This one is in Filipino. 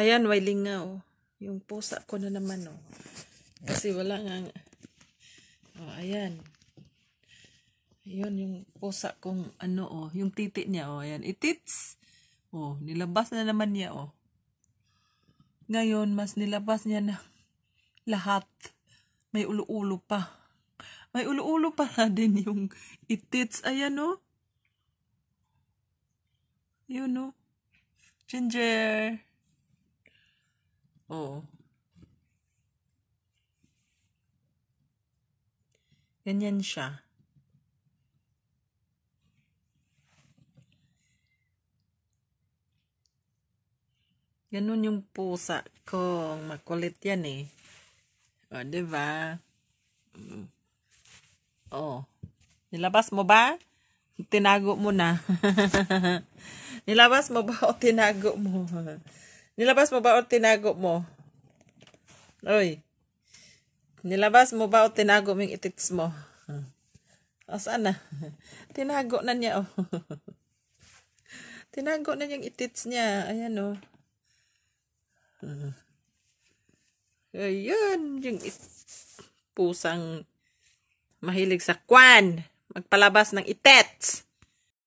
Ayan, wailinga oh. Yung pusa ko na naman oh. Kasi wala nga. Oh, ayan. Yun yung pusa kong ano oh. Yung titi niya oh. Ayan, itits. Oh, nilabas na naman niya oh. Ngayon, mas nilabas niya na lahat. May ulo-ulo pa. May ulo-ulo pa na din yung itits. Ayan oh. Yun oh. Ginger. Oo. Ganyan siya. Ganun yung pusa ko. Makulit yan eh. O, diba? O. Nilabas mo ba? Tinago mo na. Nilabas mo ba o tinago mo? Nilabas mo ba o tinago mo? Oy. Nilabas mo ba o tinago mo yung hmm. itits mo? O saan na? Tinago na niya o. Oh. Tinago na yung itits niya. Ayan o. Oh. Hmm. Ayan. Yung it pusang mahilig sa kwan. Magpalabas ng itets.